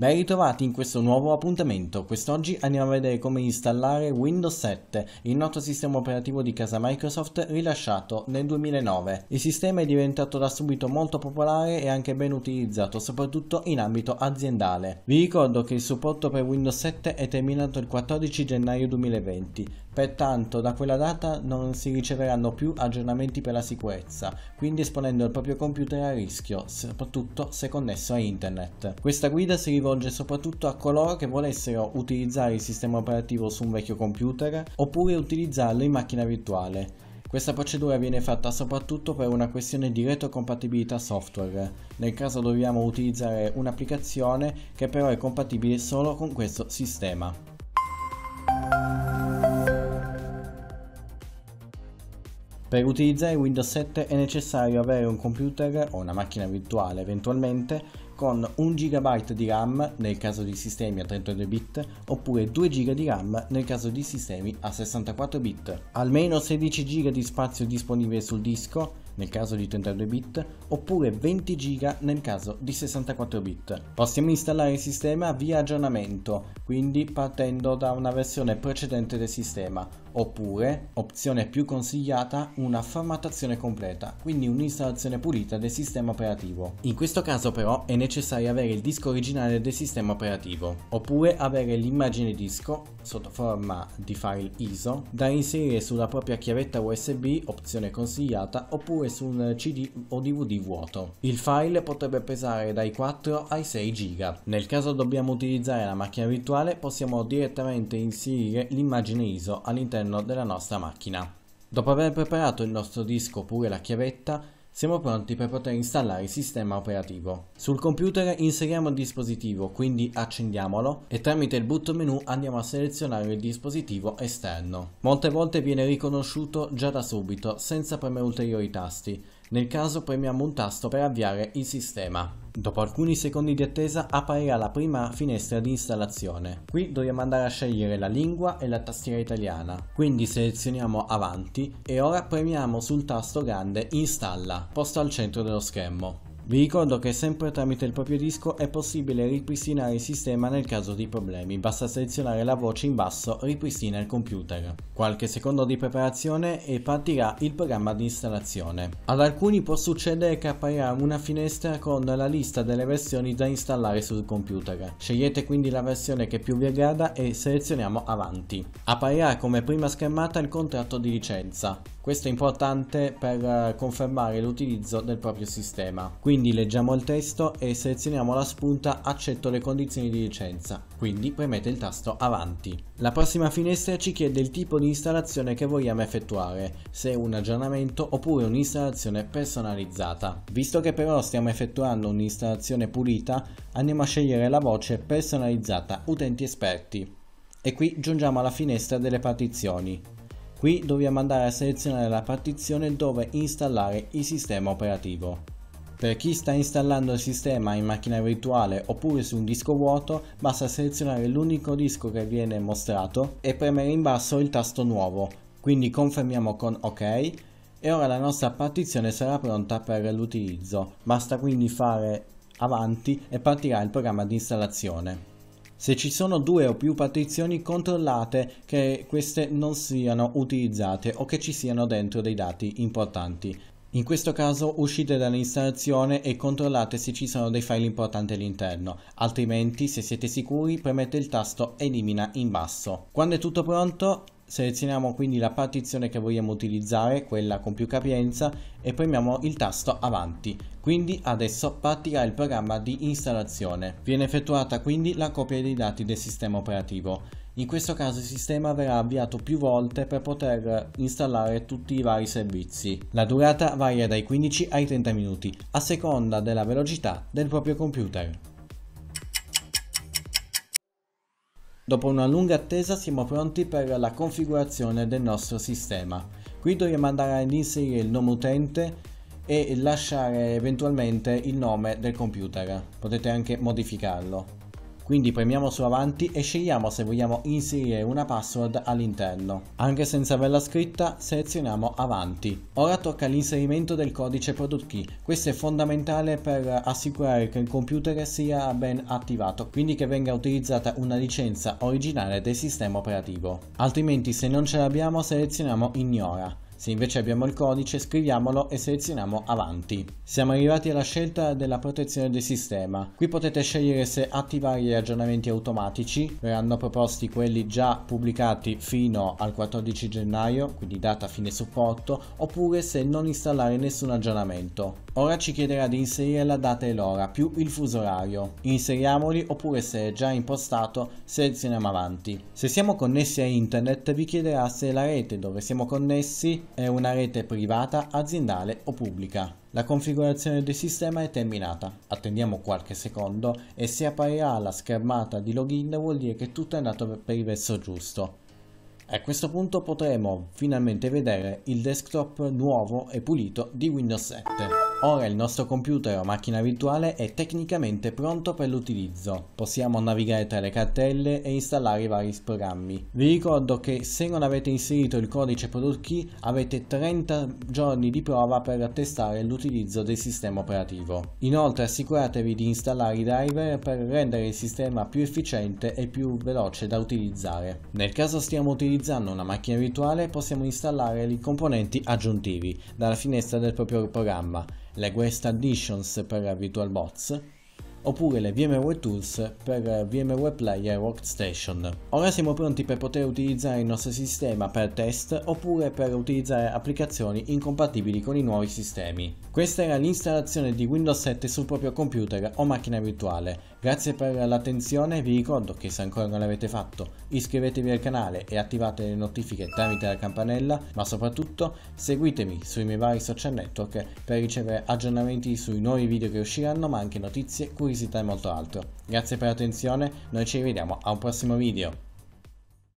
Ben ritrovati in questo nuovo appuntamento, quest'oggi andiamo a vedere come installare Windows 7, il noto sistema operativo di casa Microsoft rilasciato nel 2009. Il sistema è diventato da subito molto popolare e anche ben utilizzato, soprattutto in ambito aziendale. Vi ricordo che il supporto per Windows 7 è terminato il 14 gennaio 2020, Pertanto da quella data non si riceveranno più aggiornamenti per la sicurezza, quindi esponendo il proprio computer a rischio, soprattutto se connesso a internet. Questa guida si rivolge soprattutto a coloro che volessero utilizzare il sistema operativo su un vecchio computer oppure utilizzarlo in macchina virtuale. Questa procedura viene fatta soprattutto per una questione di retrocompatibilità software, nel caso dobbiamo utilizzare un'applicazione che però è compatibile solo con questo sistema. Per utilizzare Windows 7 è necessario avere un computer o una macchina virtuale eventualmente con 1 GB di RAM nel caso di sistemi a 32 bit oppure 2 GB di RAM nel caso di sistemi a 64 bit. Almeno 16 GB di spazio disponibile sul disco nel caso di 32 bit oppure 20 giga nel caso di 64 bit. Possiamo installare il sistema via aggiornamento, quindi partendo da una versione precedente del sistema, oppure, opzione più consigliata, una formattazione completa, quindi un'installazione pulita del sistema operativo. In questo caso però è necessario avere il disco originale del sistema operativo, oppure avere l'immagine disco sotto forma di file ISO da inserire sulla propria chiavetta USB, opzione consigliata, oppure oppure su un CD o DVD vuoto. Il file potrebbe pesare dai 4 ai 6 giga. Nel caso dobbiamo utilizzare la macchina virtuale possiamo direttamente inserire l'immagine ISO all'interno della nostra macchina. Dopo aver preparato il nostro disco oppure la chiavetta siamo pronti per poter installare il sistema operativo. Sul computer inseriamo il dispositivo, quindi accendiamolo e tramite il boot menu andiamo a selezionare il dispositivo esterno. Molte volte viene riconosciuto già da subito, senza premere ulteriori tasti, nel caso premiamo un tasto per avviare il sistema. Dopo alcuni secondi di attesa apparirà la prima finestra di installazione. Qui dobbiamo andare a scegliere la lingua e la tastiera italiana. Quindi selezioniamo avanti e ora premiamo sul tasto grande installa, posto al centro dello schermo. Vi ricordo che sempre tramite il proprio disco è possibile ripristinare il sistema nel caso di problemi, basta selezionare la voce in basso ripristina il computer. Qualche secondo di preparazione e partirà il programma di installazione. Ad alcuni può succedere che apparirà una finestra con la lista delle versioni da installare sul computer. Scegliete quindi la versione che più vi aggrada e selezioniamo avanti. Apparirà come prima schermata il contratto di licenza. Questo è importante per eh, confermare l'utilizzo del proprio sistema. Quindi leggiamo il testo e selezioniamo la spunta accetto le condizioni di licenza, quindi premete il tasto avanti. La prossima finestra ci chiede il tipo di installazione che vogliamo effettuare, se un aggiornamento oppure un'installazione personalizzata. Visto che però stiamo effettuando un'installazione pulita, andiamo a scegliere la voce personalizzata utenti esperti e qui giungiamo alla finestra delle partizioni. Qui dobbiamo andare a selezionare la partizione dove installare il sistema operativo. Per chi sta installando il sistema in macchina virtuale oppure su un disco vuoto basta selezionare l'unico disco che viene mostrato e premere in basso il tasto nuovo, quindi confermiamo con ok e ora la nostra partizione sarà pronta per l'utilizzo, basta quindi fare avanti e partirà il programma di installazione se ci sono due o più partizioni controllate che queste non siano utilizzate o che ci siano dentro dei dati importanti. In questo caso uscite dall'installazione e controllate se ci sono dei file importanti all'interno, altrimenti se siete sicuri premete il tasto elimina in basso. Quando è tutto pronto Selezioniamo quindi la partizione che vogliamo utilizzare, quella con più capienza, e premiamo il tasto avanti. Quindi adesso partirà il programma di installazione. Viene effettuata quindi la copia dei dati del sistema operativo. In questo caso il sistema verrà avviato più volte per poter installare tutti i vari servizi. La durata varia dai 15 ai 30 minuti, a seconda della velocità del proprio computer. Dopo una lunga attesa siamo pronti per la configurazione del nostro sistema. Qui dobbiamo andare ad inserire il nome utente e lasciare eventualmente il nome del computer. Potete anche modificarlo. Quindi premiamo su avanti e scegliamo se vogliamo inserire una password all'interno. Anche senza averla scritta selezioniamo avanti. Ora tocca l'inserimento del codice product key. Questo è fondamentale per assicurare che il computer sia ben attivato, quindi che venga utilizzata una licenza originale del sistema operativo. Altrimenti se non ce l'abbiamo selezioniamo ignora. Se invece abbiamo il codice scriviamolo e selezioniamo avanti. Siamo arrivati alla scelta della protezione del sistema. Qui potete scegliere se attivare gli aggiornamenti automatici, verranno proposti quelli già pubblicati fino al 14 gennaio, quindi data fine supporto, oppure se non installare nessun aggiornamento. Ora ci chiederà di inserire la data e l'ora più il fuso orario. Inseriamoli oppure se è già impostato selezioniamo avanti. Se siamo connessi a internet vi chiederà se la rete dove siamo connessi è una rete privata, aziendale o pubblica. La configurazione del sistema è terminata, attendiamo qualche secondo e se apparirà la schermata di login vuol dire che tutto è andato per il verso giusto. A questo punto potremo finalmente vedere il desktop nuovo e pulito di Windows 7. Ora il nostro computer o macchina virtuale è tecnicamente pronto per l'utilizzo. Possiamo navigare tra le cartelle e installare i vari programmi. Vi ricordo che se non avete inserito il codice product key avete 30 giorni di prova per testare l'utilizzo del sistema operativo. Inoltre assicuratevi di installare i driver per rendere il sistema più efficiente e più veloce da utilizzare. Nel caso stiamo utilizzando una macchina virtuale possiamo installare i componenti aggiuntivi dalla finestra del proprio programma le Guest Additions per VirtualBox oppure le VMware Tools per VMware Player Workstation. Ora siamo pronti per poter utilizzare il nostro sistema per test oppure per utilizzare applicazioni incompatibili con i nuovi sistemi. Questa era l'installazione di Windows 7 sul proprio computer o macchina virtuale Grazie per l'attenzione, vi ricordo che se ancora non l'avete fatto iscrivetevi al canale e attivate le notifiche tramite la campanella, ma soprattutto seguitemi sui miei vari social network per ricevere aggiornamenti sui nuovi video che usciranno, ma anche notizie, curiosità e molto altro. Grazie per l'attenzione, noi ci rivediamo a un prossimo video.